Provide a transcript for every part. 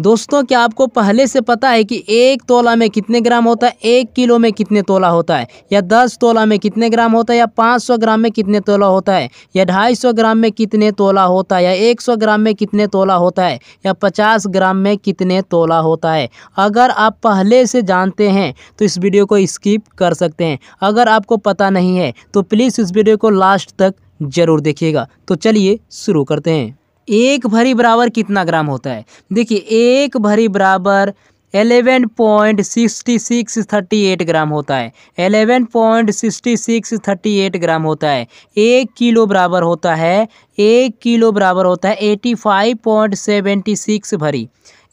दोस्तों क्या आपको पहले से पता है कि एक तोला में कितने ग्राम होता है एक किलो में कितने तोला होता है या दस तोला में कितने ग्राम होता है या पाँच सौ ग्राम में कितने तोला होता है या ढाई सौ ग्राम में कितने तोला होता है या एक सौ ग्राम में कितने तोला होता है या पचास ग्राम में कितने तोला होता है अगर आप पहले से जानते हैं तो इस वीडियो को स्किप कर सकते हैं अगर आपको पता नहीं है तो प्लीज़ इस वीडियो को लास्ट तक ज़रूर देखिएगा तो चलिए शुरू करते हैं एक भरी बराबर कितना ग्राम होता है देखिए एक भरी बराबर eleven point sixty six thirty eight gram होता है eleven point sixty six thirty eight gram होता है एक किलो बराबर होता है एक किलो बराबर होता है eighty five point seventy six भरी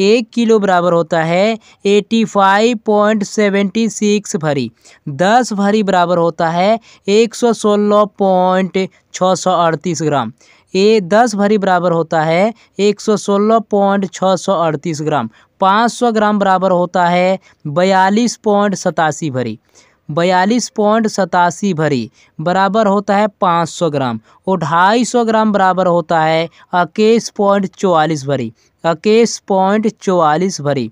एक किलो बराबर होता है eighty five point seventy six भरी दस भरी बराबर होता है एक सौ सोलह पॉइंट छः सौ अड़तीस ग्राम ये दस भरी बराबर होता है एक सौ सोलह पॉइंट छः सौ अड़तीस ग्राम पाँच सौ ग्राम बराबर होता है बयालीस पॉइंट सतासी भरी बयालीस पॉइंट सतासी भरी बराबर होता है पाँच सौ ग्राम और ढाई सौ ग्राम बराबर होता है इक्कीस पॉइंट चौवालीस भरी इक्कीस पॉइंट चौवालीस भरी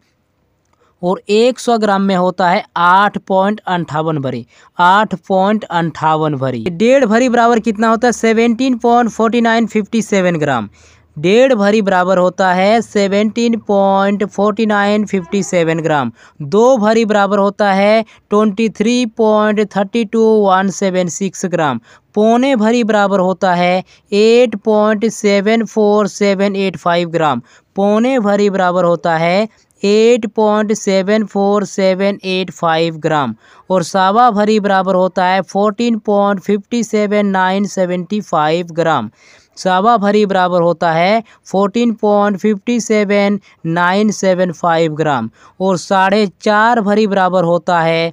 और 100 ग्राम में होता है आठ पॉइंट अंठावन भरी आठ पॉइंट अंठावन भरी डेढ़ भरी बराबर कितना होता है seventeen point forty nine fifty seven gram डेढ़ भरी बराबर होता है seventeen point forty nine fifty seven gram दो भरी बराबर होता है twenty three point thirty two one seven six gram पौने भरी बराबर होता है eight point seven four seven eight five gram पौने भरी बराबर होता है eight point seven four seven eight five gram और सावा भरी बराबर होता है fourteen point fifty seven nine seventy five gram सावा भरी बराबर होता है fourteen point fifty seven nine seven five gram और साढ़े चार भरी बराबर होता है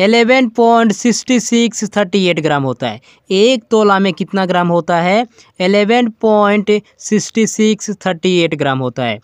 eleven point sixty six thirty eight gram होता है एक तोला में कितना ग्राम होता है eleven point sixty six thirty eight gram होता है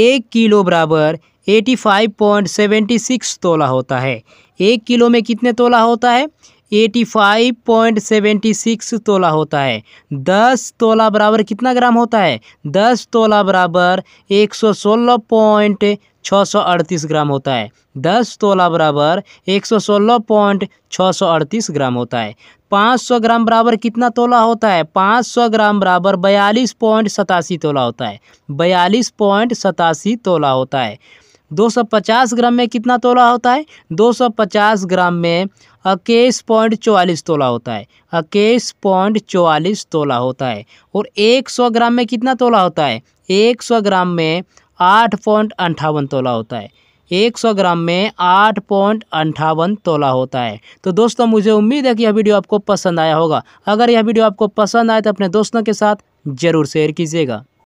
एक किलो बराबर eighty five point seventy six तोला होता है एक किलो में कितने तोला होता है eighty five point seventy six तोला होता है दस तोला बराबर कितना ग्राम होता है दस तोला बराबर एक सौ सोलह पॉइंट 638 ग्राम होता है दस तोला बराबर एक सौ सोलह पॉइंट छः सौ अड़तीस ग्राम होता है पाँच सौ ग्राम बराबर कितना तोला होता है पाँच सौ ग्राम बराबर बयालीस पॉइंट सतासी तोला होता है बयालीस पॉइंट सतासी तोला होता है दो सौ पचास ग्राम में कितना तोला होता है दो सौ पचास ग्राम में इक्कीस पॉइंट चौवालीस तोला होता है इक्कीस पॉइंट चौवालीस तोला होता है और एक सौ ग्राम में कितना तोला होता है एक सौ ग्राम में आठ पॉइंट अंठावन तोला होता है एक सौ ग्राम में आठ पॉइंट अंठावन तोला होता है तो दोस्तों मुझे उम्मीद है कि यह वीडियो आपको पसंद आया होगा अगर यह वीडियो आपको पसंद आए तो अपने दोस्तों के साथ ज़रूर शेयर कीजिएगा